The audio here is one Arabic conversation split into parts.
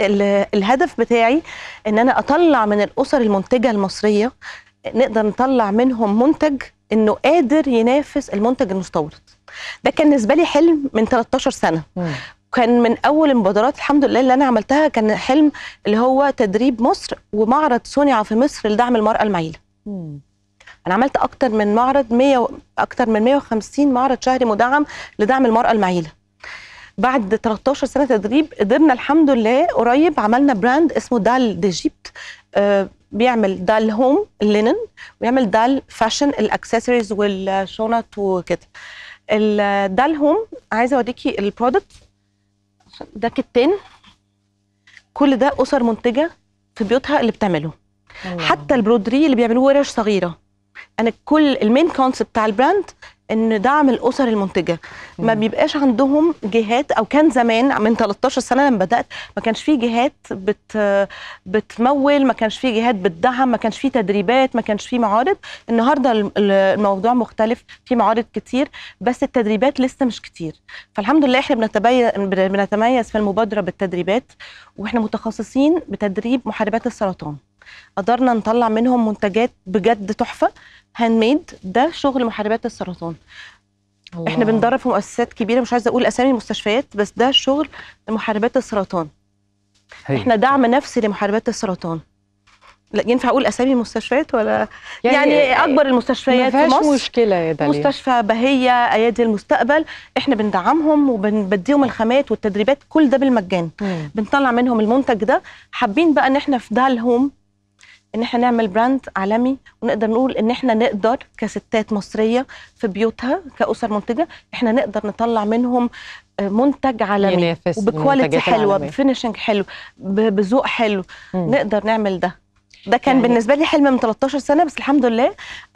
الهدف بتاعي ان انا اطلع من الاسر المنتجه المصريه نقدر نطلع منهم منتج انه قادر ينافس المنتج المستورد ده كان بالنسبه لي حلم من 13 سنه كان من اول المبادرات الحمد لله اللي انا عملتها كان حلم اللي هو تدريب مصر ومعرض صنع في مصر لدعم المراه المعيله انا عملت اكتر من معرض 100 اكتر من 150 معرض شهري مدعم لدعم المراه المعيله بعد 13 سنه تدريب قدرنا الحمد لله قريب عملنا براند اسمه دال ديجيبت آه، بيعمل دال هوم لينن ويعمل دال فاشن الاكسسوارز والشنط وكده الدال هوم عايزه اوريكي البرودكت ده كتان كل ده اسر منتجه في بيوتها اللي بتعمله حتى البرودري اللي بيعملوه ورش صغيره انا كل المين كونسيبت بتاع البراند ان دعم الاسر المنتجه ما بيبقاش عندهم جهات او كان زمان من 13 سنه لما بدات ما كانش في جهات بت بتمول ما كانش في جهات بتدعم ما كانش في تدريبات ما كانش في معارض النهارده الموضوع مختلف في معارض كتير بس التدريبات لسه مش كتير فالحمد لله احنا بنتميز في المبادره بالتدريبات واحنا متخصصين بتدريب محاربات السرطان قدرنا نطلع منهم منتجات بجد تحفه هاند ميد ده شغل محاربات السرطان الله. احنا بندرب في مؤسسات كبيره مش عايزه اقول اسامي المستشفيات بس ده شغل محاربات السرطان هي. احنا دعم نفسي لمحاربات السرطان لا ينفع اقول اسامي المستشفيات ولا يعني, يعني إيه؟ اكبر المستشفيات في مصر مشكله يا داليا مستشفى بهيه ايادي المستقبل احنا بندعمهم وبنديهم الخامات والتدريبات كل ده بالمجان مم. بنطلع منهم المنتج ده حابين بقى ان احنا في دهلهم ان احنا نعمل براند عالمي ونقدر نقول ان احنا نقدر كستات مصريه في بيوتها كاسر منتجه احنا نقدر نطلع منهم آه، منتج عالمي وبكواليتي حلوه بفينشنج حلو بذوق حلو م. نقدر نعمل ده ده كان يعني بالنسبه لي حلم من 13 سنه بس الحمد لله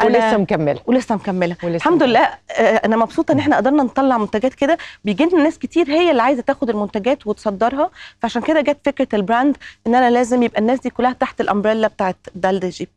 أنا ولسه مكمله ولسه مكمله ولسه الحمد لله آه، انا مبسوطه ان احنا قدرنا نطلع منتجات كده بيجي لنا ناس كتير هي اللي عايزه تاخد المنتجات وتصدرها فعشان كده جت فكره البراند ان انا لازم يبقى الناس دي كلها تحت الامبريلا بتاعت دال دي